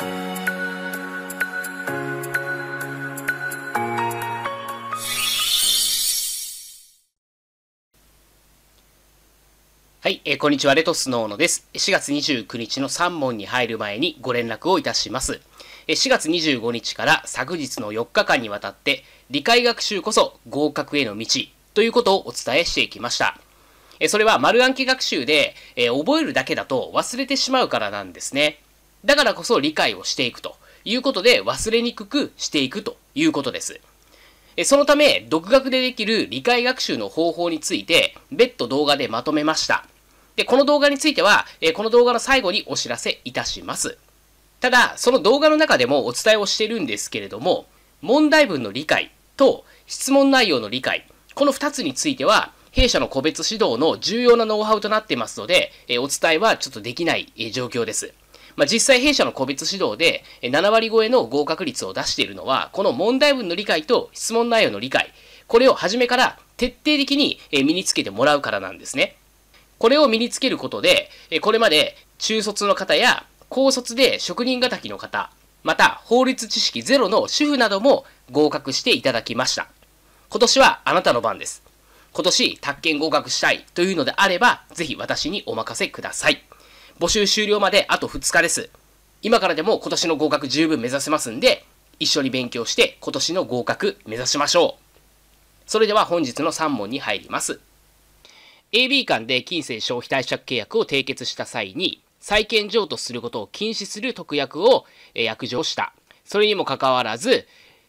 はい、えー、こんにちは、レトスノーノです。4月29日の3問に入る前にご連絡をいたします。4月25日から昨日の4日間にわたって、理解学習こそ合格への道ということをお伝えしていきました。それは丸暗記学習で、えー、覚えるだけだと忘れてしまうからなんですね。だからこそ理解をしていくということで忘れにくくしていくということです。そのため、独学でできる理解学習の方法について、別途動画でまとめました。で、この動画については、この動画の最後にお知らせいたします。ただ、その動画の中でもお伝えをしてるんですけれども、問題文の理解と質問内容の理解、この2つについては、弊社の個別指導の重要なノウハウとなってますので、お伝えはちょっとできない状況です。まあ、実際弊社の個別指導で7割超えの合格率を出しているのは、この問題文の理解と質問内容の理解、これを初めから徹底的に身につけてもらうからなんですね。これを身につけることで、これまで中卒の方や高卒で職人敵の方、また法律知識ゼロの主婦なども合格していただきました。今年はあなたの番です。今年、宅建合格したいというのであれば、ぜひ私にお任せください。募集終了まであと2日です。今からでも今年の合格十分目指せますんで、一緒に勉強して今年の合格目指しましょう。それでは本日の3問に入ります。AB 間で金銭消費貸借契約を締結した際に、債権譲渡することを禁止する特約を約定した。それにもかかわらず、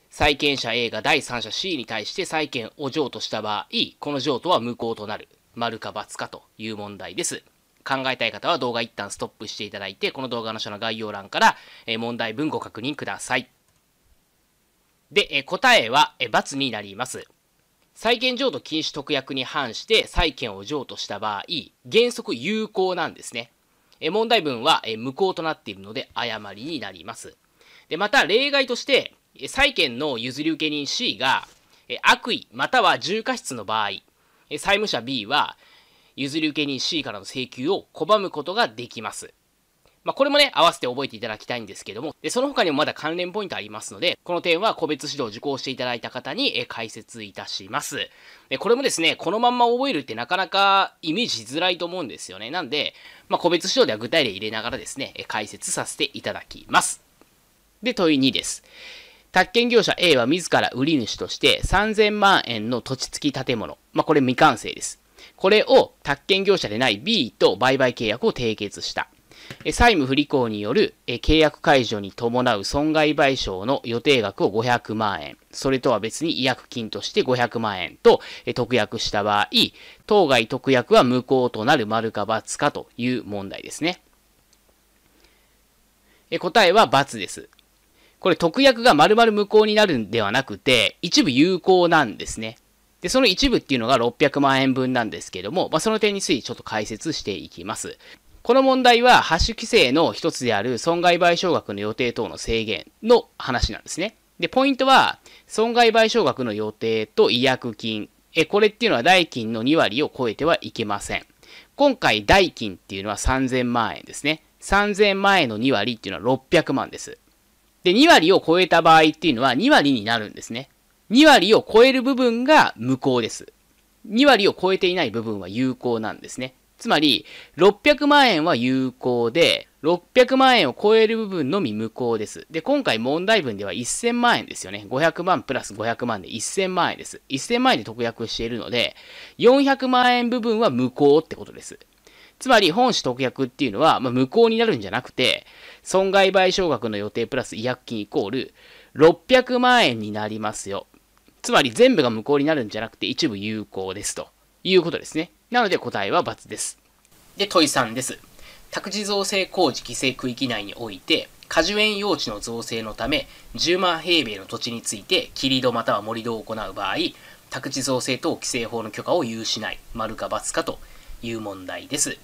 債権者 A が第三者 C に対して債権を譲渡した場合、この譲渡は無効となる。丸か×かという問題です。考えたい方は動画一旦ストップしていただいて、この動画の下の概要欄から問題文ご確認ください。で、答えは×になります。債権譲渡禁止特約に反して債権を譲渡した場合、原則有効なんですね。問題文は無効となっているので誤りになります。で、また例外として、債権の譲り受け人 C が悪意または重過失の場合、債務者 B は譲り受け人 C からの請求を拒むことができます。まあ、これもね、合わせて覚えていただきたいんですけども、で、その他にもまだ関連ポイントありますので、この点は個別指導を受講していただいた方にえ解説いたします。で、これもですね、このまんま覚えるってなかなかイメージしづらいと思うんですよね。なんで、まあ、個別指導では具体例入れながらですね、解説させていただきます。で、問い2です。宅建業者 A は自ら売り主として3000万円の土地付き建物。まあ、これ未完成です。これを宅建業者でない B と売買契約を締結した。債務不履行による契約解除に伴う損害賠償の予定額を500万円、それとは別に違約金として500万円と特約した場合、当該特約は無効となる丸か×かという問題ですね。答えは×です。これ特約が丸々無効になるんではなくて、一部有効なんですね。で、その一部っていうのが600万円分なんですけども、まあ、その点についてちょっと解説していきます。この問題は、シ種規制の一つである損害賠償額の予定等の制限の話なんですね。で、ポイントは、損害賠償額の予定と違約金。え、これっていうのは代金の2割を超えてはいけません。今回代金っていうのは3000万円ですね。3000万円の2割っていうのは600万です。で、2割を超えた場合っていうのは2割になるんですね。2割を超える部分が無効です。2割を超えていない部分は有効なんですね。つまり、600万円は有効で、600万円を超える部分のみ無効です。で、今回問題文では1000万円ですよね。500万プラス500万で1000万円です。1000万円で特約しているので、400万円部分は無効ってことです。つまり、本市特約っていうのは、まあ、無効になるんじゃなくて、損害賠償額の予定プラス違約金イコール、600万円になりますよ。つまり全部が無効になるんじゃなくて一部有効ですということですね。なので答えは×です。で、問い3です。宅地造成工事規制区域内において、果樹園用地の造成のため10万平米の土地について切り土または盛り土を行う場合、宅地造成等規制法の許可を有しない、丸か×かという問題です。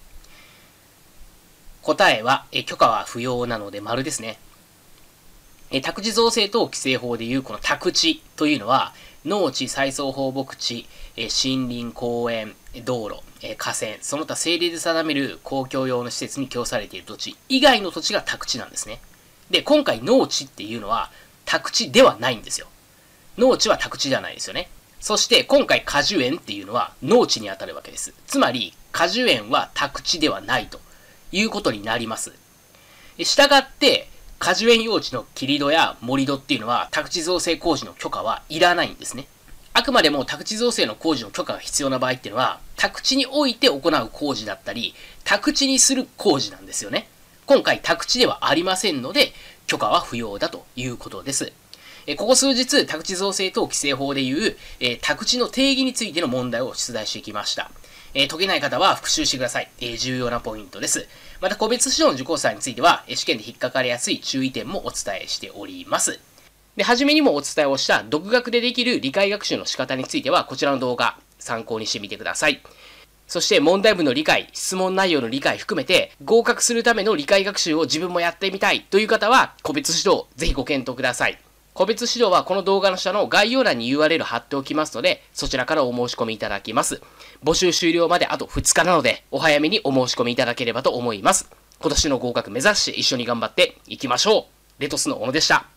答えは、え許可は不要なので丸ですね。え宅地造成等規制法でいうこの宅地というのは、農地、再送放牧地、え森林、公園、道路、え河川、その他政令で定める公共用の施設に供されている土地以外の土地が宅地なんですね。で、今回農地っていうのは宅地ではないんですよ。農地は宅地ではないですよね。そして今回果樹園っていうのは農地に当たるわけです。つまり果樹園は宅地ではないということになります。したがって、果樹園用地の切り戸や盛り戸っていうのは宅地造成工事の許可はいらないんですね。あくまでも宅地造成の工事の許可が必要な場合っていうのは宅地において行う工事だったり宅地にする工事なんですよね。今回宅地ではありませんので許可は不要だということです。えここ数日、宅地造成等規制法でいう、え宅地の定義についての問題を出題してきました。えー、解けない方は復習してください。えー、重要なポイントです。また、個別指導の受講者については、試験で引っかかりやすい注意点もお伝えしております。で、はじめにもお伝えをした、独学でできる理解学習の仕方については、こちらの動画、参考にしてみてください。そして問題文の理解、質問内容の理解含めて、合格するための理解学習を自分もやってみたいという方は、個別指導、ぜひご検討ください。個別指導はこの動画の下の概要欄に URL 貼っておきますので、そちらからお申し込みいただきます。募集終了まであと2日なので、お早めにお申し込みいただければと思います。今年の合格目指して一緒に頑張っていきましょう。レトスの小野でした。